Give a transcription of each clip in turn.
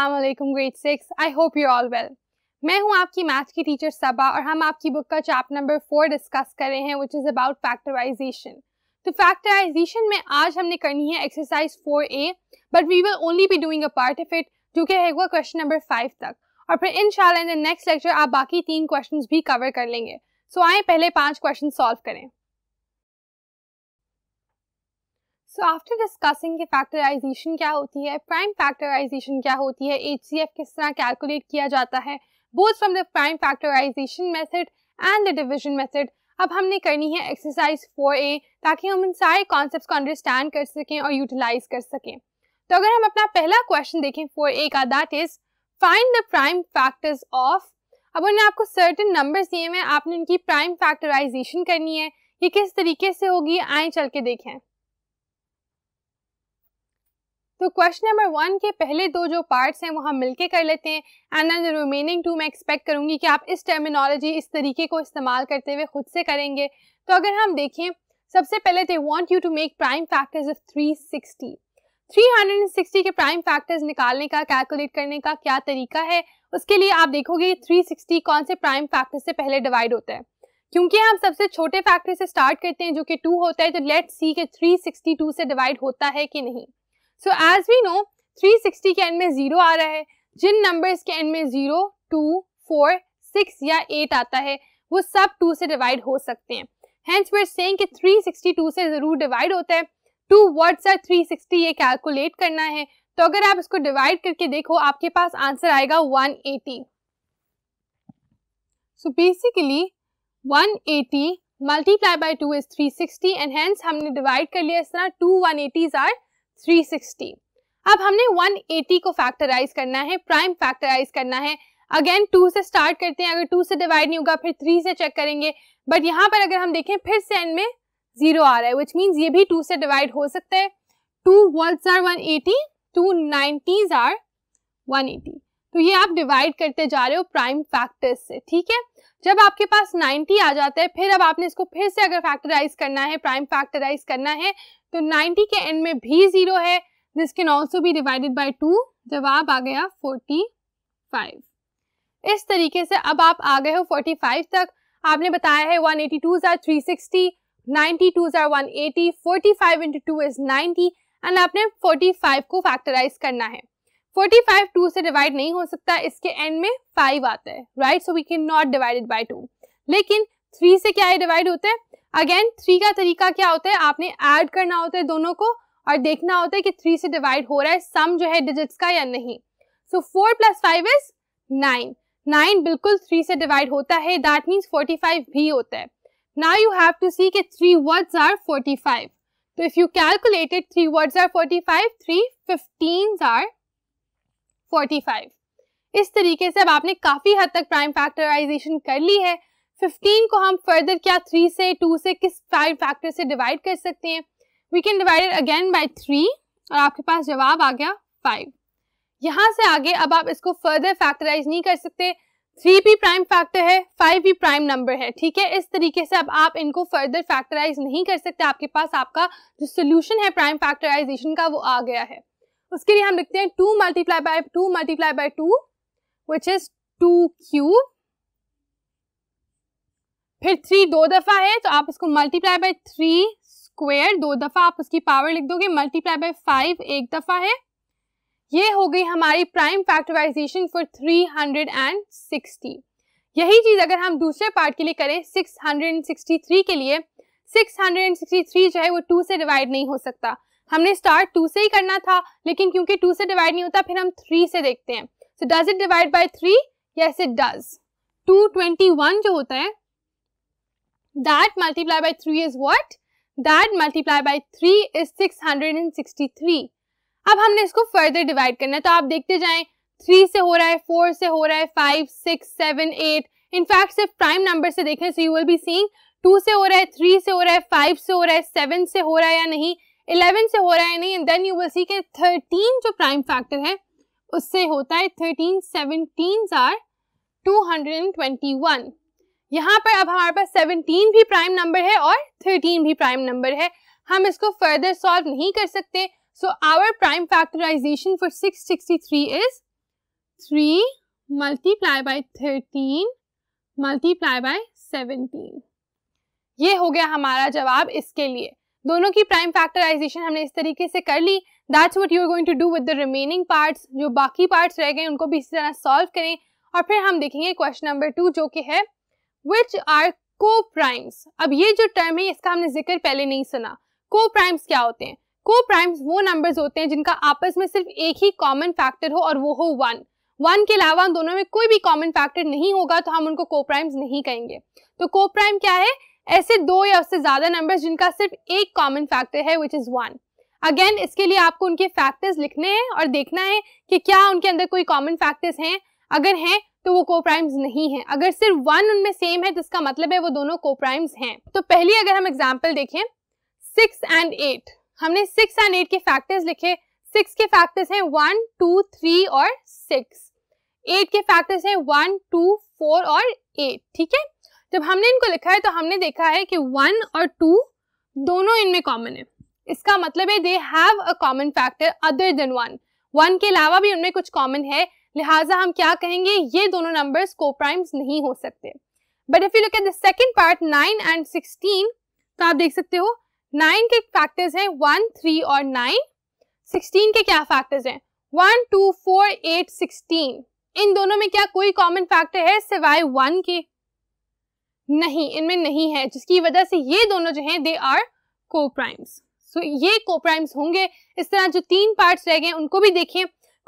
अस्सलाम grade six I hope you all well मैं हूँ आपकी मैथ की टीचर सबा और हम आपकी बुक का चैप्टर नंबर फोर डिस्कस कर रहे हैं विच इज़ अबाउट फैक्टराइजेशन तो फैक्टराइजेशन में आज हमने करनी है exercise four A but we will only be doing a part of it जो कि है क्वेश्चन नंबर फाइव तक और फिर इन शाला नेक्स्ट लेक्चर आप बाकी तीन क्वेश्चन भी कवर कर लेंगे सो so, आए पहले पाँच क्वेश्चन सॉल्व करें सो आफ्टर डिस्कसिंग कि फैक्टराइजेशन क्या होती है प्राइम फैक्टराइजेशन क्या होती है एच किस तरह कैलकुलेट किया जाता है both from the prime factorisation method and the division method अब हमने करनी है एक्सरसाइज फोर ए ताकि हम इन सारे कॉन्सेप्ट को अंडरस्टैंड कर सकें और यूटिलाइज कर सकें तो अगर हम अपना पहला क्वेश्चन देखें फोर ए का that is find the prime factors of अब उन्हें आपको सर्टन नंबर्स दिए हैं आपने उनकी प्राइम फैक्टराइजेशन करनी है ये किस तरीके से होगी आए चल के देखें तो क्वेश्चन नंबर वन के पहले दो जो पार्ट्स हैं वो हम मिलके कर लेते हैं एंड एंड रिमेनिंग टू मैं एक्सपेक्ट करूंगी कि आप इस टर्मिनोलॉजी इस तरीके को इस्तेमाल करते हुए खुद से करेंगे तो अगर हम देखें सबसे पहले they want you to make prime factors of 360 360 के प्राइम फैक्टर्स निकालने का कैलकुलेट करने का क्या तरीका है उसके लिए आप देखोगे सिक्सटी कौन से प्राइम फैक्टर से पहले डिवाइड होता है क्योंकि हम सबसे छोटे फैक्टर से स्टार्ट करते हैं जो कि टू होता है तो लेट सी के थ्री से डिवाइड होता है कि नहीं सो एज वी नो 360 के एंड में ज़ीरो आ रहा है जिन नंबर्स के एंड में ज़ीरो टू फोर सिक्स या एट आता है वो सब टू से डिवाइड हो सकते हैं हैंस वे सेइंग कि 362 से ज़रूर डिवाइड होता है टू वर्ड्स आर 360 ये कैलकुलेट करना है तो अगर आप इसको डिवाइड करके देखो आपके पास आंसर आएगा 180 so basically 180 multiply by two is three sixty and hence हमने डिवाइड कर लिया इस तरह टू वन आर 360 अब हमने 180 को फैक्टराइज करना है प्राइम फैक्टराइज करना है अगेन टू से स्टार्ट करते हैं अगर टू से डिवाइड नहीं होगा फिर थ्री से चेक करेंगे बट यहाँ पर अगर हम देखें फिर से एंड में जीरो आ रहा है विच मीन्स ये भी टू से डिवाइड हो सकता है two words are one eighty two nineties are one eighty तो ये आप डिवाइड करते जा रहे हो प्राइम फैक्टर्स से ठीक है जब आपके पास 90 आ जाता है फिर अब आपने इसको फिर से अगर फैक्टराइज करना है प्राइम फैक्टराइज करना है तो 90 के एंड में भी जीरो है दिस कैन ऑल्सो भी डिवाइडेड बाई टू जवाब आ गया 45 इस तरीके से अब आप आ गए हो 45 तक आपने बताया है 182 eighty two are three sixty ninety two are one eighty forty five into two is ninety and आपने 45 को फैक्टराइज करना है फोर्टी फाइव टू से डिवाइड नहीं हो सकता इसके एंड में फाइव आता है right so we can not divided by two लेकिन थ्री से क्या डिवाइड होता है अगेन थ्री का तरीका क्या होता है आपने ऐड करना होता है दोनों को और देखना होता है कि थ्री से डिवाइड हो रहा है सम जो है डिजिट्स का या नहीं so four plus five is nine nine बिल्कुल थ्री से डिवाइड होता है दैट मीन्स फोर्टी फाइव भी होता है now you have to see के three words are forty five तो if you calculated three words are forty five three fifteen are 45 इस तरीके से अब आपने काफ़ी हद तक प्राइम फैक्टराइजेशन कर ली है 15 को हम फर्दर क्या 3 से 2 से किस प्राइम फैक्टर से डिवाइड कर सकते हैं we can divide it again by 3 और आपके पास जवाब आ गया 5 यहाँ से आगे अब आप इसको फर्दर फैक्टराइज नहीं कर सकते थ्री भी प्राइम फैक्टर है फाइव भी प्राइम नंबर है ठीक है इस तरीके से अब आप इनको फर्दर फैक्टराइज नहीं कर सकते आपके पास आपका जो सोल्यूशन है प्राइम फैक्टराइजेशन का वो आ गया है उसके लिए हम लिखते हैं two multiply by two multiply by two which is two cube फिर थ्री दो दफ़ा है तो आप इसको मल्टीप्लाई बाय थ्री स्क्वेयर दो दफ़ा आप उसकी पावर लिख दोगे मल्टीप्लाई बाय फाइव एक दफ़ा है ये हो गई हमारी prime factorisation for three hundred and sixty यही चीज़ अगर हम दूसरे पार्ट के लिए करें six hundred and sixty three के लिए six hundred and sixty three जो है वो टू से डिवाइड नहीं हो सकता हमने स्टार्ट टू से ही करना था लेकिन क्योंकि टू से डिवाइड नहीं होता फिर हम थ्री से देखते हैं so does it divide by three yes it does two twenty one जो होता है that multiply by three is what that multiply by three is six hundred and sixty three अब हमने इसको फर्दर डिवाइड करना है तो आप देखते जाएं थ्री से हो रहा है फोर से हो रहा है five six seven eight in fact सिर्फ प्राइम नंबर से देखें so you will be seeing two से हो रहा है थ्री से हो रहा है फाइव से हो रहा है सेवन से हो रहा है या नहीं इलेवन से हो रहा है नहीं देन यू विल सी के थर्टीन जो प्राइम फैक्टर है उससे होता है thirteen seventeen are two hundred and twenty one यहाँ पर अब हमारे पास सेवनटीन भी प्राइम नंबर है और थर्टीन भी प्राइम नंबर है हम इसको फर्दर सॉल्व नहीं कर सकते so our prime factorisation for six sixty three is three multiply by thirteen multiply by seventeen ये हो गया हमारा जवाब इसके लिए दोनों की प्राइम फैक्टराइजेशन हमने इस तरीके से कर ली that's what you are going to do with the remaining parts जो बाकी पार्ट्स रह गए उनको भी इसी तरह सॉल्व करें और फिर हम देखेंगे क्वेश्चन नंबर टू जो कि है विच आर को प्राइम्स अब ये जो टर्म है इसका हमने जिक्र पहले नहीं सुना को प्राइम्स क्या होते हैं को प्राइम्स वो नंबर्स होते हैं जिनका आपस में सिर्फ एक ही कॉमन फैक्टर हो और वो हो वन वन के अलावा दोनों में कोई भी कॉमन फैक्टर नहीं होगा तो हम उनको को प्राइम्स नहीं कहेंगे तो को प्राइम क्या है ऐसे दो या उससे ज्यादा नंबर्स जिनका सिर्फ एक कॉमन फैक्टर है विच इज वन अगेन इसके लिए आपको उनके फैक्टर्स लिखने हैं और देखना है कि क्या उनके अंदर कोई कॉमन फैक्टर्स हैं अगर हैं तो वो कोप्राइम्स नहीं है अगर सिर्फ वन उनमें सेम है तो इसका मतलब है वो दोनों कोप्राइम्स हैं तो पहली अगर हम एग्जाम्पल देखें सिक्स एंड एट हमने सिक्स एंड एट के फैक्टर्स लिखे सिक्स के फैक्टर्स हैं वन टू थ्री और सिक्स एट के फैक्टर्स हैं वन टू फोर और एट ठीक है जब हमने इनको लिखा है तो हमने देखा है कि वन और टू दोनों इनमें कॉमन है इसका मतलब है they have a common factor other than one one के अलावा भी उनमें कुछ कॉमन है लिहाजा हम क्या कहेंगे ये दोनों नंबर्स को प्राइम्स नहीं हो सकते but if you look at the second part nine and sixteen तो आप देख सकते हो नाइन के फैक्टर्स हैं वन थ्री और नाइन सिक्सटीन के क्या फैक्टर्स हैं one two four eight sixteen इन दोनों में क्या कोई कॉमन फैक्टर है सिवाय वन के नहीं इनमें नहीं है जिसकी वजह से ये दोनों जो हैं दे आर को प्राइम्स सो ये को प्राइम्स होंगे इस तरह जो तीन पार्ट्स रह गए उनको भी देखें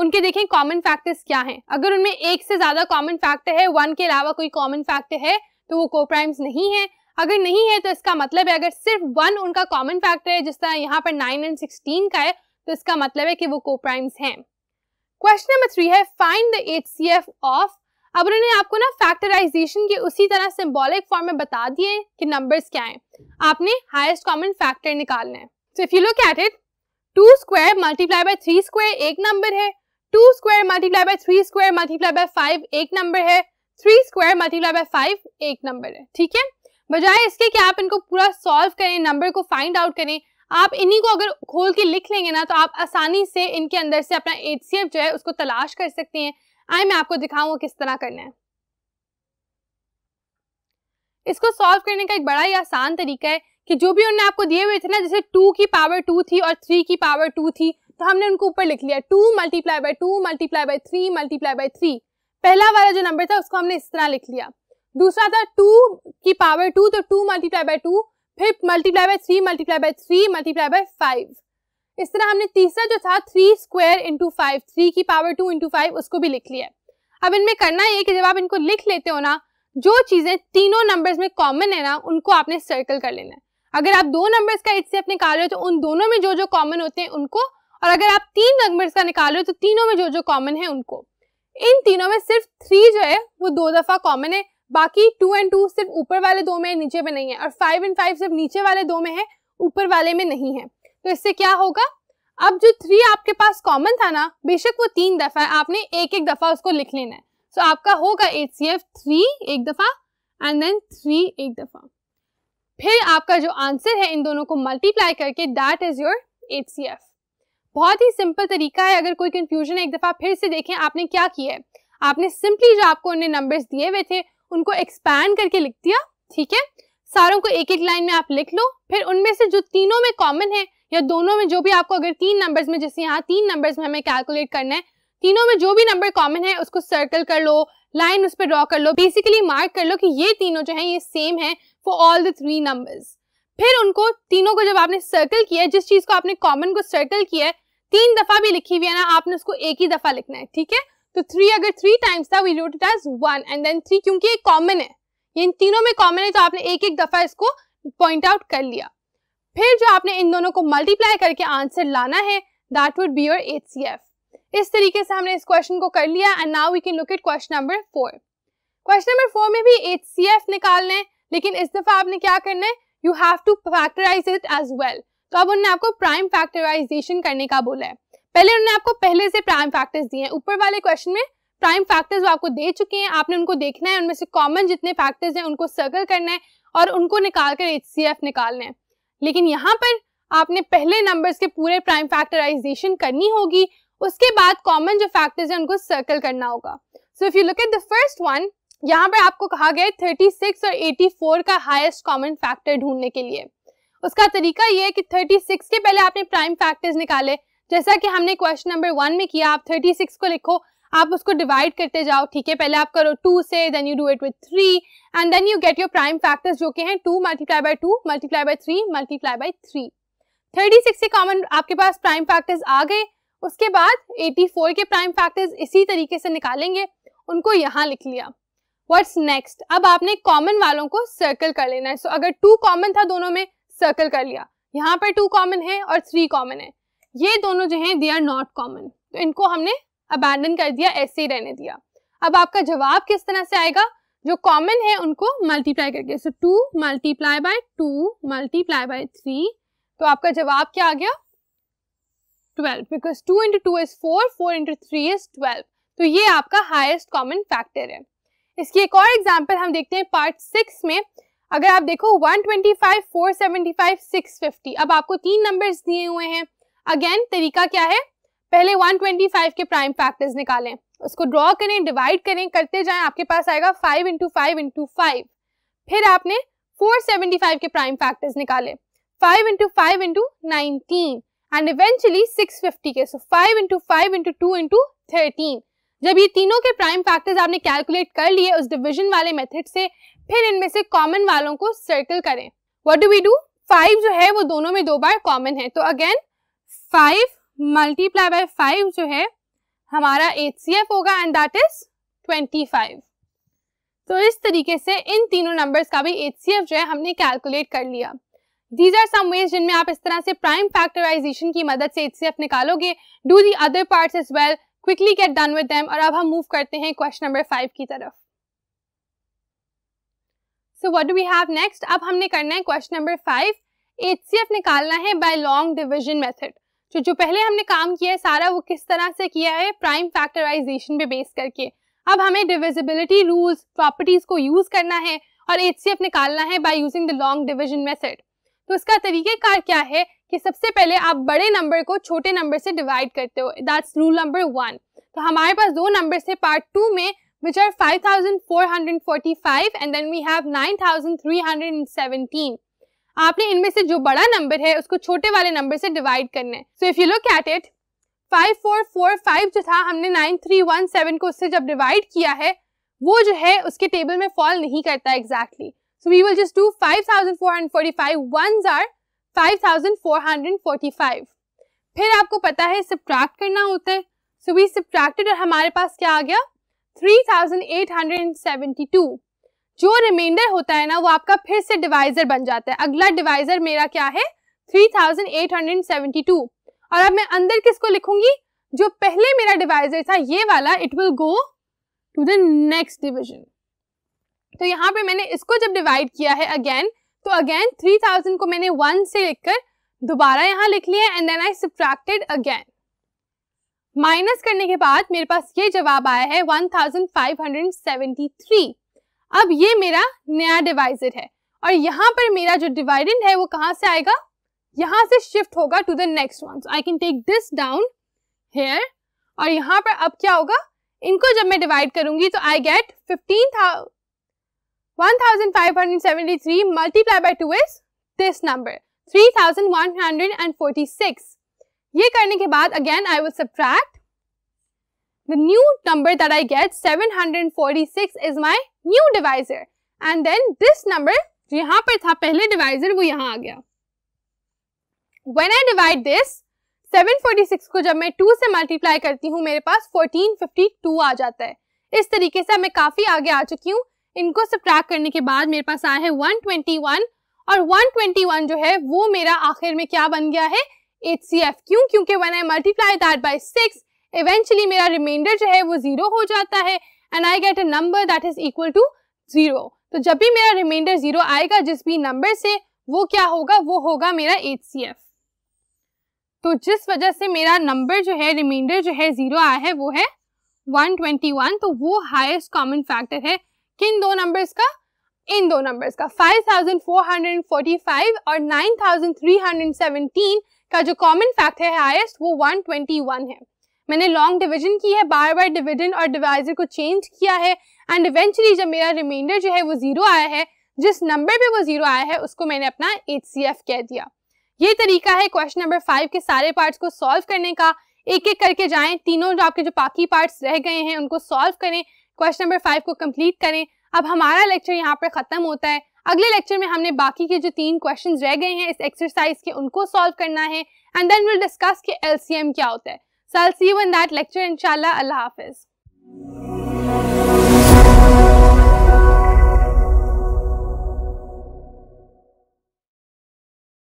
उनके देखें कॉमन फैक्टर्स क्या हैं अगर उनमें एक से ज्यादा कॉमन फैक्टर है वन के अलावा कोई कॉमन फैक्टर है तो वो को प्राइम्स नहीं है अगर नहीं है तो इसका मतलब है अगर सिर्फ वन उनका कॉमन फैक्टर है जिस तरह यहाँ पर नाइन एंड सिक्सटीन का है तो इसका मतलब है कि वो को प्राइम्स हैं क्वेश्चन नंबर थ्री है find the H C F of अब उन्होंने आपको ना फैक्टराइजेशन के उसी तरह सिंबॉलिक फॉर्म में बता दिए कि नंबर्स क्या हैं आपने हाईएस्ट कॉमन फैक्टर निकालना है so if you look at it two square multiply by three square एक नंबर है two square multiply by three square multiply by five एक नंबर है three square multiply by five एक number है ठीक है बजाय इसके कि आप इनको पूरा सॉल्व करें नंबर को फाइंड आउट करें आप इन्हीं को अगर खोल के लिख लेंगे ना तो आप आसानी से इनके अंदर से अपना एच जो है उसको तलाश कर सकते हैं आई मैं आपको दिखाऊंगा किस तरह करना है इसको सॉल्व करने का एक बड़ा ही आसान तरीका है कि जो भी उन्होंने आपको दिए हुए थे ना जैसे टू की पावर टू थी और थ्री की पावर टू थी तो हमने उनको ऊपर लिख लिया two multiply by two multiply by three multiply by three पहला वाला जो नंबर था उसको हमने इस तरह लिख लिया दूसरा था टू की पावर टू तो टू मल्टीप्लाई बाई टू फिर multiply by three multiply by three multiply by five इस तरह हमने तीसरा जो था three square into five three की पावर टू इंटू फाइव उसको भी लिख लिया अब इनमें करना ये कि जब आप इनको लिख लेते हो ना जो चीज़ें तीनों नंबर्स में कॉमन है ना उनको आपने सर्कल कर लेना है अगर आप दो नंबर्स का एचसीएफ निकाल रहे हो तो उन दोनों में जो जो कॉमन होते हैं उनको और अगर आप तीन नंबर्स का निकाल रहे हो तो तीनों में जो जो कॉमन है उनको इन तीनों में सिर्फ थ्री जो है वो दो दफ़ा कॉमन है बाकी टू एंड टू सिर्फ ऊपर वाले दो में नीचे में नहीं है और फाइव एंड फाइव सिर्फ नीचे वाले दो में है ऊपर वाले में नहीं है तो इससे क्या होगा अब जो थ्री आपके पास कॉमन था ना बेशक वो तीन दफा है आपने एक एक दफा उसको लिख लेना है सो so, आपका होगा एच सी एफ थ्री एक दफा एंड देन थ्री एक दफा फिर आपका जो आंसर है इन दोनों को मल्टीप्लाई करके that is your H C F बहुत ही सिंपल तरीका है अगर कोई कंफ्यूजन है एक दफा फिर से देखें आपने क्या किया है आपने सिंपली जो आपको उन्हें नंबर्स दिए हुए थे उनको एक्सपैंड करके लिख दिया ठीक है सारों को एक एक लाइन में आप लिख लो फिर उनमें से जो तीनों में कॉमन है या दोनों में जो भी आपको अगर तीन नंबर्स में जैसे यहाँ तीन नंबर्स में हमें कैलकुलेट करना है तीनों में जो भी नंबर कॉमन है उसको सर्कल कर लो लाइन उस पर ड्रॉ कर लो बेसिकली मार्क कर लो कि ये तीनों जो है ये सेम है for all the three numbers फिर उनको तीनों को जब आपने सर्कल किया है जिस चीज को आपने कॉमन को सर्कल किया है तीन दफा भी लिखी हुई है ना आपने उसको एक ही दफा लिखना है ठीक है तो थ्री अगर थ्री टाइम्स था we wrote it as one and then three क्योंकि ये कॉमन है ये इन तीनों में कॉमन है तो आपने एक एक दफा इसको पॉइंट आउट कर लिया फिर जो आपने इन दोनों को मल्टीप्लाई करके आंसर लाना है that would be your H इस तरीके से हमने इस क्वेश्चन को कर लिया and now we can look at question number four question number four में भी एच सी एफ निकालना लेकिन इस दफा आपने क्या करना है you have to factorize it as well तो अब उन्होंने आपको प्राइम फैक्टराइजेशन करने का बोला है पहले उन्होंने आपको पहले से प्राइम फैक्टर्स दिए हैं ऊपर वाले क्वेश्चन में प्राइम फैक्टर्स वो आपको दे चुके हैं आपने उनको देखना है उनमें से कॉमन जितने फैक्टर्स हैं उनको सर्कल करना है और उनको निकाल कर एच निकालना है लेकिन यहाँ पर आपने पहले नंबर्स के पूरे प्राइम फैक्टराइजेशन करनी होगी उसके बाद कॉमन जो फैक्टर्स हैं उनको सर्कल करना होगा so if you look at the first one यहाँ पर आपको कहा गया है 36 और 84 का हाईएस्ट कॉमन फैक्टर ढूंढने के लिए उसका तरीका ये है कि 36 के पहले आपने प्राइम फैक्टर्स निकाले जैसा कि हमने क्वेश्चन नंबर वन में किया आप 36 को लिखो आप उसको डिवाइड करते जाओ ठीक है पहले आप करो टू से then you do it with three and then you get your prime factors जो कि हैं two multiply by two multiply by three multiply by three thirty six के कॉमन आपके पास प्राइम फैक्टर्स आ गए उसके बाद एटी फोर के प्राइम फैक्टर्स इसी तरीके से निकालेंगे उनको यहाँ लिख लिया वट्स नेक्स्ट अब आपने कॉमन वालों को सर्कल कर लेना है सो so, अगर टू कॉमन था दोनों में सर्कल कर लिया यहाँ पर टू कॉमन है और थ्री कॉमन है ये दोनों जो हैं दे आर नॉट कॉमन तो इनको हमने अबैंडन कर दिया ऐसे ही रहने दिया अब आपका जवाब किस तरह से आएगा जो कॉमन है उनको मल्टीप्लाई करके so two multiply by two multiply by three तो आपका जवाब क्या आ गया twelve because two into two is four four into three is twelve तो ये आपका हाईएस्ट कॉमन फैक्टर है इसकी एक और एग्जाम्पल हम देखते हैं पार्ट सिक्स में अगर आप देखो 125, 475, 650 अब आपको तीन नंबर्स दिए हुए हैं अगेन तरीका क्या है पहले 125 के प्राइम फैक्टर्स निकालें उसको ड्रॉ करें डिवाइड करें करते जाएं आपके पास आएगा 5 इंटू फाइव इंटू फाइव फिर आपने 475 के प्राइम फैक्टर्स निकाले 5 into five into nineteen and eventually 650 के so 5 into five into two into thirteen जब ये तीनों के प्राइम फैक्टर्स आपने कैलकुलेट कर लिए उस डिविजन वाले मेथड से फिर इनमें से कॉमन वालों को सर्कल करें what do we do five जो है वो दोनों में दो बार कॉमन है तो again five multiply by five जो है हमारा एच सी एफ होगा and that is twenty five तो इस तरीके से इन तीनों नंबर्स का भी एच सी एफ जो है हमने कैलकुलेट कर लिया दीज आर सम वेज जिनमें आप इस तरह से प्राइम फैक्टराइजेशन की मदद से एच सी एफ निकालोगे do the other part is well quickly get done with them और अब हम मूव करते हैं क्वेश्चन नंबर फाइव की तरफ so what do we have next अब हमने करना है question number five H C F निकालना है बाय लॉन्ग डिविजन मेथड तो जो पहले हमने काम किया है सारा वो किस तरह से किया है प्राइम फैक्टराइजेशन पे बेस करके अब हमें डिविजिबिलिटी रूल्स प्रॉपर्टीज को यूज करना है और एच निकालना है by using the long division method तो इसका तरीकेकार क्या है कि सबसे पहले आप बड़े नंबर को छोटे नंबर से डिवाइड करते हो दैट्स रूल नंबर वन तो हमारे पास दो नंबर से पार्ट टू में which are five thousand four hundred forty five and then we have nine thousand three hundred and 9317 आपने इनमें से जो बड़ा नंबर है उसको छोटे वाले नंबर से डिवाइड करना है so if you look at it five four four five जो था हमने नाइन थ्री वन सेवन को उससे जब डिवाइड किया है वो जो है उसके टेबल में फॉल नहीं करता exactly so we will just do five thousand four hundred forty five one जार five thousand four hundred forty five फिर आपको पता है सब्ट्रैक्ट करना होता है सो वी सब्ट्रैक्टेड और हमारे पास क्या आ गया three thousand eight hundred and seventy two जो रिमाइंडर होता है ना वो आपका फिर से डिवाइजर बन जाता है अगला डिवाइजर मेरा क्या है 3872 और अब मैं अंदर किसको लिखूंगी जो पहले मेरा डिवाइजर था ये वाला it will go to the next division तो यहाँ पे मैंने इसको जब डिवाइड किया है अगेन तो अगेन 3000 को मैंने वन से लिखकर दोबारा यहाँ लिख लिया and then I subtracted again minus करने के बाद मेरे पास ये जवाब आया है 1573 अब ये मेरा नया डिवाइजर है और यहाँ पर मेरा जो डिवाइडेंड है वो कहाँ से आएगा यहाँ से शिफ्ट होगा to the next one I can take this down here और यहाँ पर अब क्या होगा इनको जब मैं डिवाइड करूंगी तो आई गेट फिफ्टीन थाउ 1573 multiplied by 2 is this number 3146 ये करने के बाद again I will subtract the new number that I get 746 is my new divisor and then this number जो यहाँ पर था पहले divisor wo yahan aa gaya. When I divide this 746 ko jab main 2 se multiply karti हूँ mere paas 1452 aa jata hai. इस तरीके से मैं काफ़ी आगे आ चुकी हूँ इनको सब्ट्रैक्ट करने के बाद मेरे पास आया है 121 और 121 जो है वो मेरा आखिर में क्या बन गया है HCF क्यों क्योंकि when I multiply that by 6 eventually मेरा रिमाइंडर जो है वो ज़ीरो हो जाता है and I get a number that is equal to zero तो जब भी मेरा रिमाइंडर ज़ीरो आएगा जिस भी नंबर से वो क्या होगा वो होगा मेरा एच सी एफ तो जिस वजह से मेरा नंबर जो है रिमाइंडर जो है ज़ीरो आया है वो है 121 तो वो हाईएस्ट कॉमन फैक्टर है किन दो नंबर्स का इन दो नंबर्स का 5445 और 9317 का जो कॉमन फैक्टर है हाईएस्ट वो 121 है मैंने लॉन्ग डिवीजन की है बार बार डिविडेंड और डिवाइजर को चेंज किया है एंड इवेंचुअली जब मेरा रिमाइंडर जो है वो जीरो आया है जिस नंबर पे वो जीरो आया है उसको मैंने अपना एच कह दिया ये तरीका है क्वेश्चन नंबर फाइव के सारे पार्ट्स को सॉल्व करने का एक एक करके जाएं तीनों जो आपके जो बाकी पार्ट्स रह गए हैं उनको सॉल्व करें क्वेश्चन नंबर फाइव को कंप्लीट करें अब हमारा लेक्चर यहाँ पर ख़त्म होता है अगले लेक्चर में हमने बाकी के जो तीन क्वेश्चन रह गए हैं इस एक्सरसाइज के उनको सॉल्व करना है एंड देन विल डिस्कस कि एलसीएम क्या होता है So I'll see you in that lecture inshallah. Allah Hafiz.